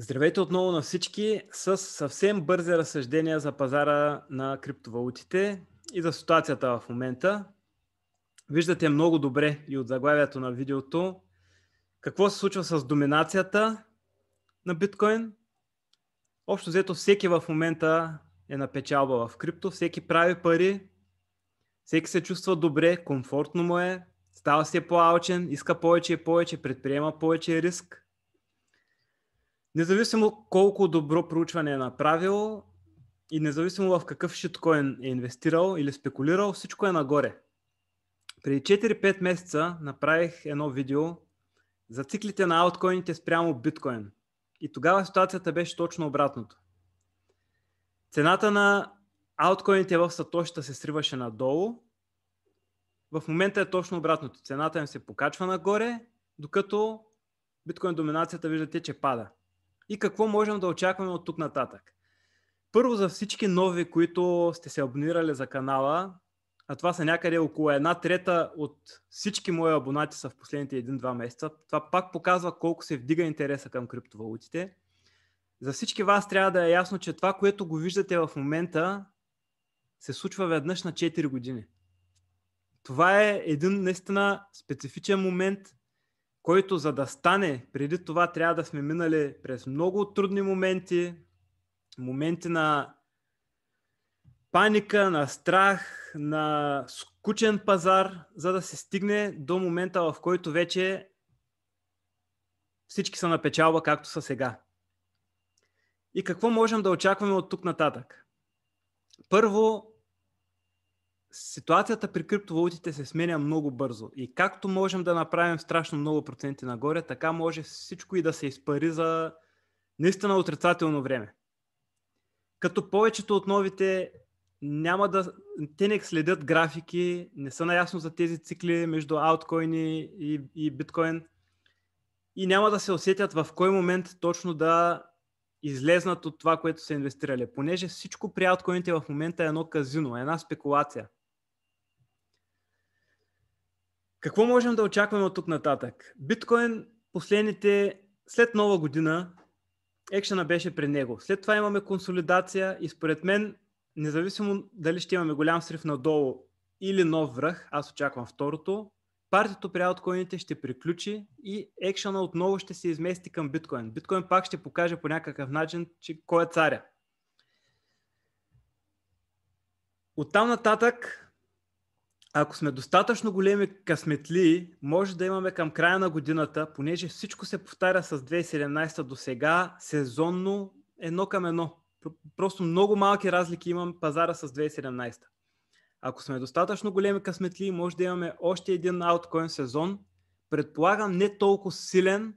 Здравейте отново на всички с съвсем бързи разсъждения за пазара на криптовалутите и за ситуацията в момента. Виждате много добре и от заглавието на видеото какво се случва с доминацията на биткоин. Общо взето всеки в момента е на печалба в крипто, всеки прави пари, всеки се чувства добре, комфортно му е, става се по-алчен, иска повече и повече, предприема повече риск – Независимо колко добро проучване е направил и независимо в какъв шиткоин е инвестирал или спекулирал, всичко е нагоре. Преди 4-5 месеца направих едно видео за циклите на ауткоините спрямо биткоин. И тогава ситуацията беше точно обратното. Цената на ауткоините в Сатошта се сриваше надолу. В момента е точно обратното. Цената им се покачва нагоре, докато биткоин доминацията виждате, че пада и какво можем да очакваме от тук нататък. Първо за всички нови, които сте се абонирали за канала, а това са някъде около една трета от всички мои абонати са в последните 1-2 месеца. Това пак показва колко се вдига интереса към криптовалутите. За всички вас трябва да е ясно, че това, което го виждате в момента, се случва веднъж на 4 години. Това е един наистина специфичен момент, който за да стане, преди това трябва да сме минали през много трудни моменти, моменти на паника, на страх, на скучен пазар, за да се стигне до момента, в който вече всички са на печалба, както са сега. И какво можем да очакваме от тук нататък? Първо, ситуацията при криптовалутите се сменя много бързо. И както можем да направим страшно много проценти нагоре, така може всичко и да се изпари за наистина отрицателно време. Като повечето от новите няма да... Те не следят графики, не са наясно за тези цикли между ауткоини и, и биткоин и няма да се усетят в кой момент точно да излезнат от това, което са инвестирали. Понеже всичко при ауткоините в момента е едно казино, една спекулация. Какво можем да очакваме от тук нататък? Биткоин последните, след нова година, екшена беше при него. След това имаме консолидация и според мен, независимо дали ще имаме голям срив надолу или нов връх, аз очаквам второто, партито при ауткоините ще приключи и екшена отново ще се измести към биткоин. Биткоин пак ще покаже по някакъв начин, че кой е царя. От там нататък ако сме достатъчно големи късметли, може да имаме към края на годината, понеже всичко се повтаря с 2017 до сега, сезонно, едно към едно. Просто много малки разлики имам пазара с 2017. Ако сме достатъчно големи късметли, може да имаме още един ауткоин сезон, предполагам не толкова силен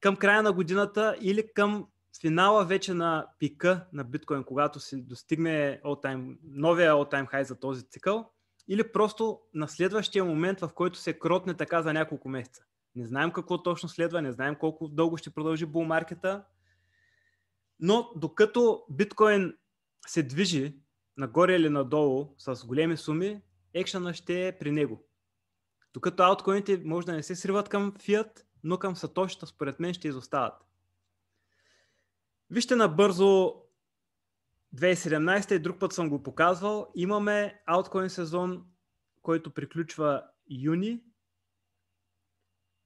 към края на годината или към финала вече на пика на биткоин, когато се достигне all-time, новия all-time high за този цикъл – или просто на следващия момент, в който се кротне така за няколко месеца. Не знаем какво точно следва, не знаем колко дълго ще продължи булмаркета, но докато биткоин се движи нагоре или надолу с големи суми, екшена ще е при него. Докато ауткоините може да не се сриват към фиат, но към сатошата според мен ще изостават. Вижте набързо 2017 и друг път съм го показвал. Имаме ауткоин сезон, който приключва юни.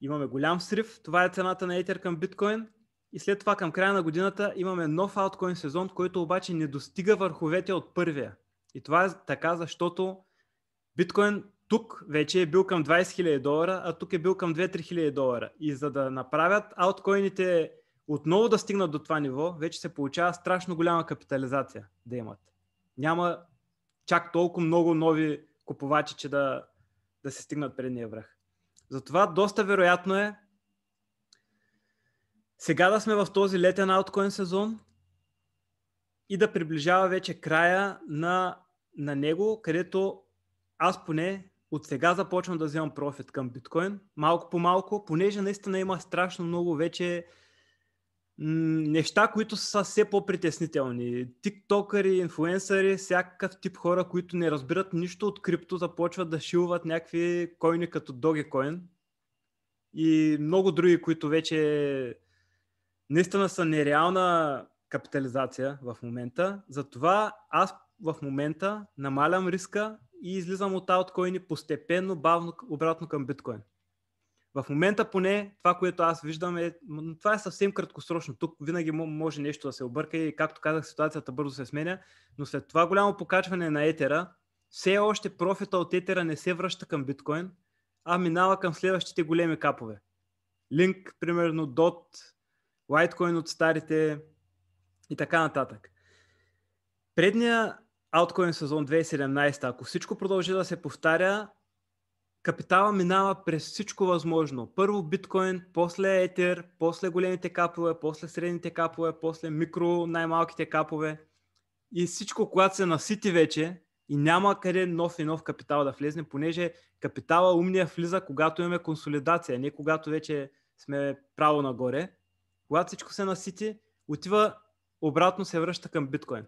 Имаме голям срив. Това е цената на Ether към биткоин. И след това към края на годината имаме нов ауткоин сезон, който обаче не достига върховете от първия. И това е така, защото биткоин тук вече е бил към 20 000 долара, а тук е бил към 2-3 000 долара. И за да направят ауткоините отново да стигнат до това ниво, вече се получава страшно голяма капитализация да имат. Няма чак толкова много нови купувачи, че да, да се стигнат предния връх. Затова доста вероятно е сега да сме в този летен ауткоин сезон и да приближава вече края на, на него, където аз поне от сега започвам да вземам профит към биткоин, малко по малко, понеже наистина има страшно много вече неща, които са все по-притеснителни. Тиктокъри, инфуенсъри, всякакъв тип хора, които не разбират нищо от крипто, започват да шилват някакви койни като Dogecoin и много други, които вече наистина са нереална капитализация в момента. Затова аз в момента намалям риска и излизам от ауткоини постепенно, бавно обратно към биткоин. В момента поне това, което аз виждам е, това е съвсем краткосрочно. Тук винаги може нещо да се обърка и както казах, ситуацията бързо се сменя, но след това голямо покачване на етера, все още профита от етера не се връща към биткоин, а минава към следващите големи капове. Линк, примерно, DOT, Litecoin от старите и така нататък. Предния ауткоин сезон 2017, ако всичко продължи да се повтаря, капитала минава през всичко възможно. Първо биткоин, после етер, после големите капове, после средните капове, после микро, най-малките капове. И всичко, когато се насити вече и няма къде нов и нов капитал да влезне, понеже капитала умния влиза, когато имаме консолидация, не когато вече сме право нагоре. Когато всичко се насити, отива обратно се връща към биткоин.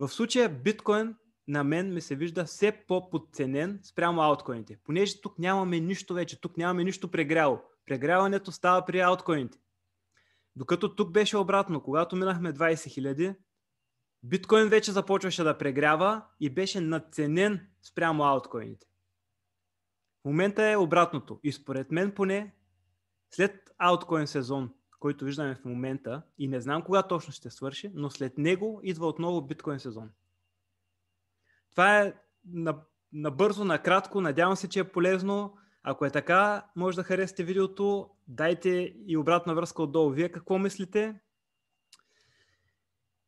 В случая биткоин на мен ми се вижда все по-подценен спрямо ауткоините. Понеже тук нямаме нищо вече, тук нямаме нищо прегряло. Прегряването става при ауткоините. Докато тук беше обратно, когато минахме 20 000, биткоин вече започваше да прегрява и беше надценен спрямо ауткоините. В момента е обратното. И според мен поне след ауткоин сезон, който виждаме в момента и не знам кога точно ще свърши, но след него идва отново биткоин сезон. Това е набързо, накратко. Надявам се, че е полезно. Ако е така, може да харесате видеото. Дайте и обратна връзка отдолу. Вие какво мислите?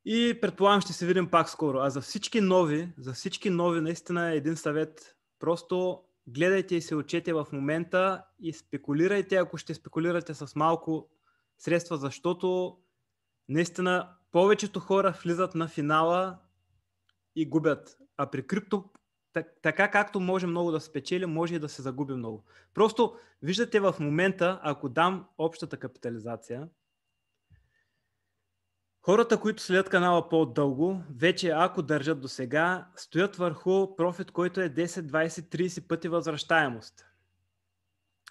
И предполагам, ще се видим пак скоро. А за всички нови, за всички нови, наистина е един съвет. Просто гледайте и се учете в момента и спекулирайте, ако ще спекулирате с малко средства, защото наистина повечето хора влизат на финала и губят. А при крипто, така както може много да спечели, може и да се загуби много. Просто виждате в момента, ако дам общата капитализация, Хората, които следят канала по-дълго, вече ако държат до сега, стоят върху профит, който е 10, 20, 30 пъти възвръщаемост.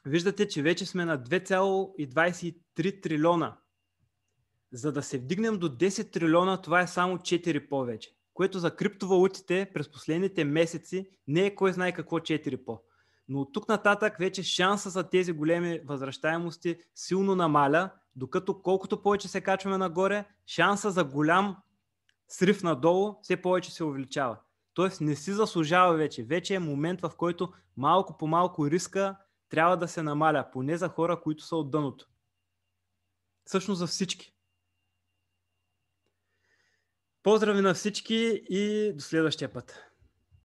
Виждате, че вече сме на 2,23 трилиона. За да се вдигнем до 10 трилиона, това е само 4 повече което за криптовалутите през последните месеци не е кой знае какво 4 по. Но от тук нататък вече шанса за тези големи възвръщаемости силно намаля, докато колкото повече се качваме нагоре, шанса за голям срив надолу все повече се увеличава. Тоест не си заслужава вече. Вече е момент, в който малко по малко риска трябва да се намаля, поне за хора, които са от дъното. Същност за всички. Поздрави на всички и до следващия път!